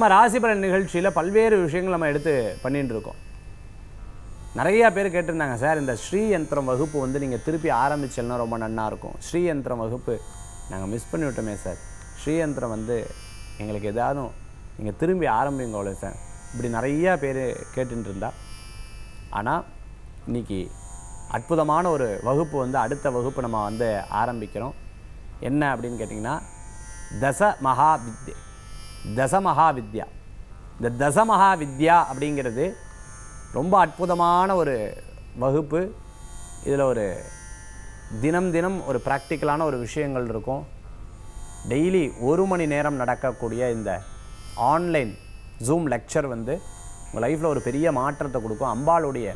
நம்ம பலன் நிகழ்ச்சியில் பல்வேறு விஷயங்கள் நம்ம எடுத்து பண்ணிகிட்டு இருக்கோம் நிறையா பேர் கேட்டிருந்தாங்க சார் இந்த ஸ்ரீயந்திரம் வகுப்பு வந்து நீங்கள் திருப்பி ஆரம்பிச்சல்னா ரொம்ப நன்னாக இருக்கும் ஸ்ரீயந்திரம் வகுப்பு நாங்கள் மிஸ் பண்ணிவிட்டோமே சார் ஸ்ரீயந்திரம் வந்து எங்களுக்கு எதாவது நீங்கள் திரும்பி ஆரம்பிங்க அவ்வளோ சார் இப்படி நிறையா பேர் கேட்டுட்டு இருந்தா ஆனால் இன்றைக்கி அற்புதமான ஒரு வகுப்பு வந்து அடுத்த வகுப்பு நம்ம வந்து ஆரம்பிக்கிறோம் என்ன அப்படின்னு கேட்டிங்கன்னா தச மகா வித்யை தசமகா வித்யா இந்த தசமகா வித்யா அப்படிங்கிறது ரொம்ப அற்புதமான ஒரு வகுப்பு இதில் ஒரு தினம் தினம் ஒரு ப்ராக்டிக்கலான ஒரு விஷயங்கள் இருக்கும் டெய்லி ஒரு மணி நேரம் நடக்கக்கூடிய இந்த ஆன்லைன் ஜூம் லெக்சர் வந்து உங்கள் லைஃப்பில் ஒரு பெரிய மாற்றத்தை கொடுக்கும் அம்பாளுடைய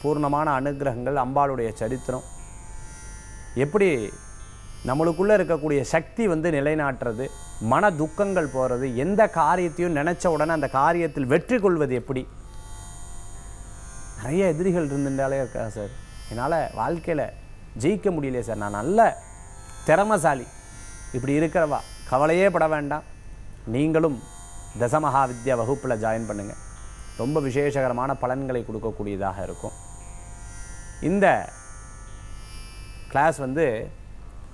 பூர்ணமான அனுகிரகங்கள் அம்பாளுடைய சரித்திரம் எப்படி நம்மளுக்குள்ளே இருக்கக்கூடிய சக்தி வந்து நிலைநாட்டுறது மன துக்கங்கள் போகிறது எந்த காரியத்தையும் நினச்ச உடனே அந்த காரியத்தில் வெற்றி கொள்வது எப்படி நிறைய எதிரிகள் இருந்துட்டாலே இருக்கா சார் என்னால் வாழ்க்கையில் ஜெயிக்க முடியலையே சார் நான் நல்ல திறமசாலி இப்படி இருக்கிறவா கவலையே பட வேண்டாம் நீங்களும் தசமகா வித்யா வகுப்பில் ஜாயின் பண்ணுங்கள் ரொம்ப விசேஷகரமான பலன்களை கொடுக்கக்கூடியதாக இருக்கும் இந்த கிளாஸ் வந்து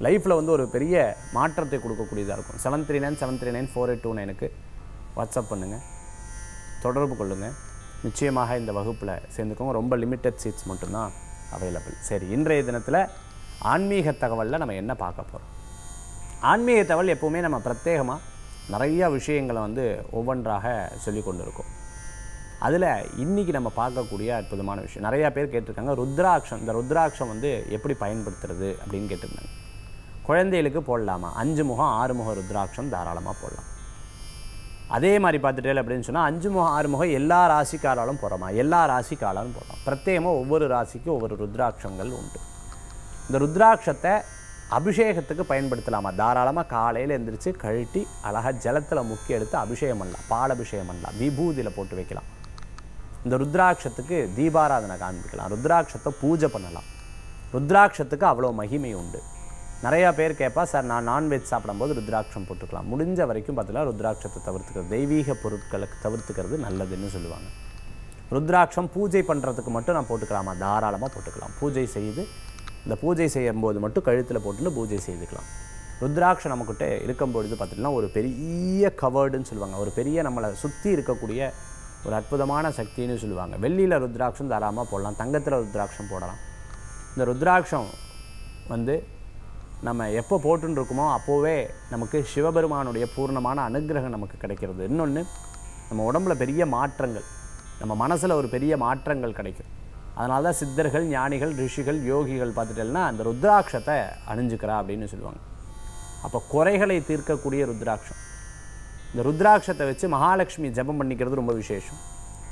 லைஃப்பில் வந்து ஒரு பெரிய மாற்றத்தை கொடுக்கக்கூடியதாக இருக்கும் seven three nine seven three nine four eight two நைனுக்கு வாட்ஸ்அப் பண்ணுங்கள் தொடர்பு கொள்ளுங்கள் நிச்சயமாக இந்த வகுப்பில் சேர்ந்துக்கோங்க ரொம்ப லிமிட்டட் சீட்ஸ் மட்டும்தான் அவைலபிள் சரி இன்றைய தினத்தில் ஆன்மீக தகவலில் நம்ம என்ன பார்க்க போகிறோம் ஆன்மீக தகவல் எப்போவுமே நம்ம பிரத்யேகமாக நிறையா விஷயங்களை வந்து ஒவ்வொன்றாக சொல்லி கொண்டு இருக்கோம் அதில் இன்றைக்கி நம்ம பார்க்கக்கூடிய அற்புதமான விஷயம் நிறையா பேர் கேட்டிருக்காங்க ருத்ராட்சம் இந்த ருத்ராட்சம் வந்து எப்படி பயன்படுத்துறது அப்படின்னு கேட்டிருந்தாங்க குழந்தைகளுக்கு போடலாமா அஞ்சு முகம் ஆறு முகம் ருத்ராட்சம் தாராளமாக போடலாம் அதே மாதிரி பார்த்துட்டேன் அப்படின்னு சொன்னால் அஞ்சு முகம் ஆறு முகம் எல்லா ராசிக்காராலும் போகிறோமா எல்லா ராசிக்காராலும் போடலாம் பிரத்யேகமாக ஒவ்வொரு ராசிக்கும் ஒவ்வொரு ருத்ராட்சங்கள் உண்டு இந்த ருத்ராட்சத்தை அபிஷேகத்துக்கு பயன்படுத்தலாமா தாராளமாக காலையில் எழுந்திரிச்சு கழட்டி அழகாக ஜலத்தில் முக்கி எடுத்து அபிஷேகம் பண்ணலாம் பால் அபிஷேகம் பண்ணலாம் விபூதியில் போட்டு வைக்கலாம் இந்த ருத்ராட்சத்துக்கு தீபாராதனை காண்பிக்கலாம் ருத்ராட்சத்தை பூஜை பண்ணலாம் ருத்ராட்சத்துக்கு அவ்வளோ மகிமை உண்டு நிறையா பேர் கேட்பா சார் நான் நான்வெஜ் சாப்பிடும்போது ருத்ராட்சம் போட்டுக்கலாம் முடிஞ்ச வரைக்கும் பார்த்தீங்கன்னா ருத்ராட்சத்தை தவிர்த்துக்கிறது தெய்வீக பொருட்களை தவிர்த்துக்கிறது நல்லதுன்னு சொல்லுவாங்க ருத்ராட்சம் பூஜை பண்ணுறதுக்கு மட்டும் நான் போட்டுக்கலாமா தாராளமாக போட்டுக்கலாம் பூஜை செய்து இந்த பூஜை செய்யும்போது மட்டும் கழுத்தில் போட்டுட்டு பூஜை செய்துக்கலாம் ருத்ராட்சம் நம்மக்கிட்ட இருக்கும்பொழுது பார்த்திங்கன்னா ஒரு பெரிய கவர்டுன்னு சொல்லுவாங்க ஒரு பெரிய நம்மளை சுற்றி இருக்கக்கூடிய ஒரு அற்புதமான சக்தின்னு சொல்லுவாங்க வெள்ளியில் ருத்ராட்சம் தாராளமாக போடலாம் தங்கத்தில் ருத்ராட்சம் போடலாம் இந்த ருத்ராட்சம் வந்து நம்ம எப்போ போட்டுருக்குமோ அப்போவே நமக்கு சிவபெருமானுடைய பூர்ணமான அனுகிரகம் நமக்கு கிடைக்கிறது இன்னொன்று நம்ம உடம்புல பெரிய மாற்றங்கள் நம்ம மனசில் ஒரு பெரிய மாற்றங்கள் கிடைக்கும் அதனால தான் சித்தர்கள் ஞானிகள் ரிஷிகள் யோகிகள் பார்த்துட்டேன்னா அந்த ருத்ராட்சத்தை அணிஞ்சுக்கிறா அப்படின்னு சொல்லுவாங்க அப்போ குறைகளை தீர்க்கக்கூடிய ருத்ராட்சம் இந்த ருத்ராட்சத்தை வச்சு மகாலட்சுமி ஜபம் பண்ணிக்கிறது ரொம்ப விசேஷம்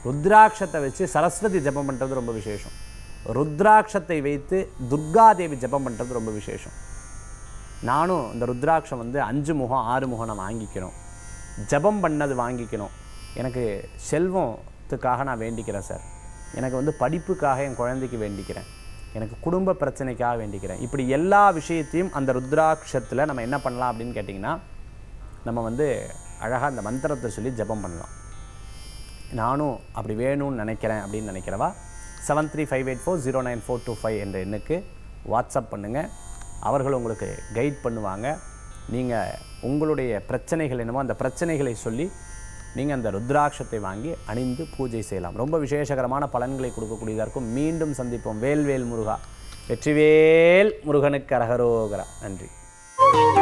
ருத்ராட்சத்தை வச்சு சரஸ்வதி ஜபம் பண்ணுறது ரொம்ப விசேஷம் ருத்ராட்சத்தை வைத்து துர்காதேவி ஜபம் பண்ணுறது ரொம்ப விசேஷம் நானும் இந்த ருத்ராட்சம் வந்து அஞ்சு முகம் ஆறு முகம் நான் வாங்கிக்கணும் ஜபம் பண்ணது வாங்கிக்கணும் எனக்கு செல்வத்துக்காக நான் வேண்டிக்கிறேன் சார் எனக்கு வந்து படிப்புக்காக என் குழந்தைக்கு வேண்டிக்கிறேன் எனக்கு குடும்ப பிரச்சனைக்காக வேண்டிக்கிறேன் இப்படி எல்லா விஷயத்தையும் அந்த ருத்ராட்சத்தில் நம்ம என்ன பண்ணலாம் அப்படின்னு கேட்டிங்கன்னா நம்ம வந்து அழகாக அந்த மந்திரத்தை சொல்லி ஜபம் பண்ணலாம் நானும் அப்படி வேணும்னு நினைக்கிறேன் அப்படின்னு நினைக்கிறவா seven three five eight four zero nine four two five என்ற எண்ணுக்கு வாட்ஸ்அப் பண்ணுங்கள் அவர்கள் உங்களுக்கு கைட் பண்ணுவாங்க நீங்கள் உங்களுடைய பிரச்சனைகள் என்னமோ அந்த பிரச்சனைகளை சொல்லி நீங்கள் அந்த ருத்ராட்சத்தை வாங்கி அணிந்து பூஜை செய்யலாம் ரொம்ப விசேஷகரமான பலன்களை கொடுக்கக்கூடியதாக இருக்கும் மீண்டும் சந்திப்போம் வேல்வேல் முருகா வெற்றிவேல் முருகனுக்கு அரகரோகரா நன்றி